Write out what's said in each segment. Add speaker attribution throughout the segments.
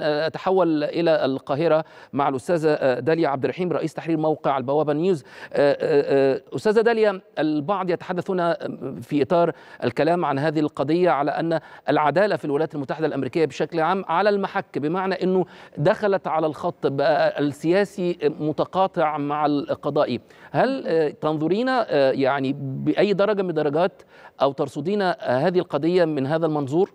Speaker 1: أتحول إلى القاهرة مع الأستاذة آه، داليا عبد الرحيم رئيس تحرير موقع البوابة نيوز آه، آه، أستاذة داليا البعض يتحدثون في إطار الكلام عن هذه القضية على أن العدالة في الولايات المتحدة الأمريكية بشكل عام على المحك بمعنى أنه دخلت على الخط بقى السياسي متقاطع مع القضائي هل تنظرين يعني بأي درجة من درجات أو ترصدين هذه القضية من هذا المنظور؟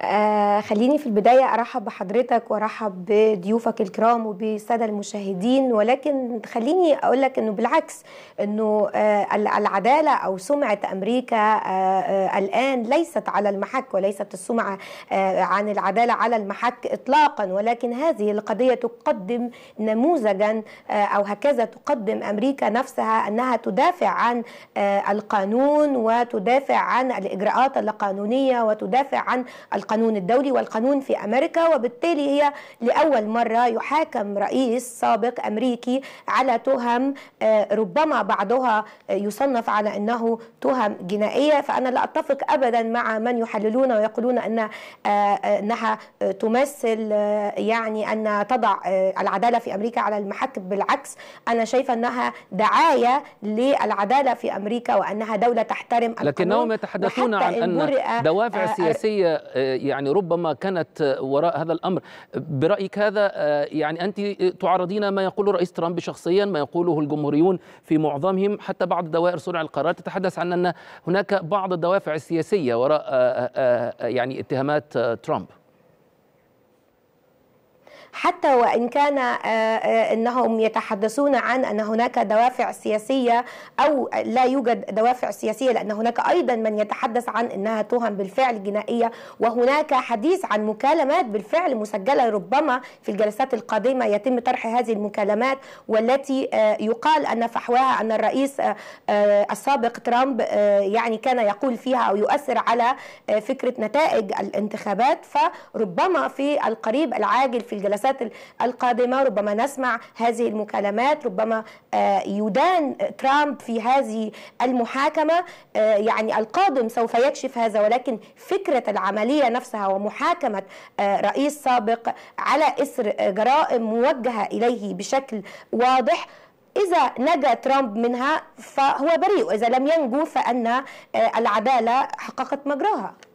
Speaker 2: آه خليني في البداية أرحب بحضرتك وأرحب بضيوفك الكرام وبالسادة المشاهدين ولكن خليني أقول لك أنه بالعكس أنه آه العدالة أو سمعة أمريكا آه،, آه الآن ليست على المحك وليست السمعة آه، عن العدالة على المحك إطلاقا ولكن هذه القضية تقدم نموذجا آه، أو هكذا تقدم أمريكا نفسها أنها تدافع عن القانون وتدافع عن الإجراءات القانونية وتدافع عن القانون القانون الدولي والقانون في أمريكا وبالتالي هي لأول مرة يحاكم رئيس سابق أمريكي على تهم آه، ربما بعضها يصنف على أنه تهم جنائية فأنا لا أتفق أبدا مع من يحللون ويقولون أن آه، آه، أنها تمثل يعني أن تضع العدالة في أمريكا على المحك بالعكس أنا شايفة أنها دعاية للعدالة في أمريكا وأنها دولة تحترم القانون لكنهم يتحدثون عن أن دوافع سياسية
Speaker 1: يعني ربما كانت وراء هذا الامر برايك هذا آه، يعني انت تعارضين ما يقوله الرئيس ترامب شخصيا ما يقوله الجمهوريون في معظمهم حتى بعض دوائر صنع القرار تتحدث عن ان هناك بعض الدوافع السياسيه وراء آه، آه، يعني اتهامات ترامب
Speaker 2: حتى وان كان آه، آه، انهم يتحدثون عن ان هناك دوافع سياسيه او لا يوجد دوافع سياسيه لان هناك ايضا من يتحدث عن انها تهم بالفعل جنائيه وهناك حديث عن مكالمات بالفعل مسجله ربما في الجلسات القادمه يتم طرح هذه المكالمات والتي آه، يقال ان فحواها ان الرئيس السابق ترامب يعني كان يقول فيها او يؤثر على فكره نتائج الانتخابات فربما في القريب العاجل في الجلسات الجلسات القادمة ربما نسمع هذه المكالمات ربما آه، يدان ترامب في هذه المحاكمة آه، يعني القادم سوف يكشف هذا ولكن فكرة العملية نفسها ومحاكمة آه، رئيس سابق على اثر جرائم موجهة إليه بشكل واضح إذا نجا ترامب منها فهو بريء وإذا لم ينجو فأن العدالة حققت مجراها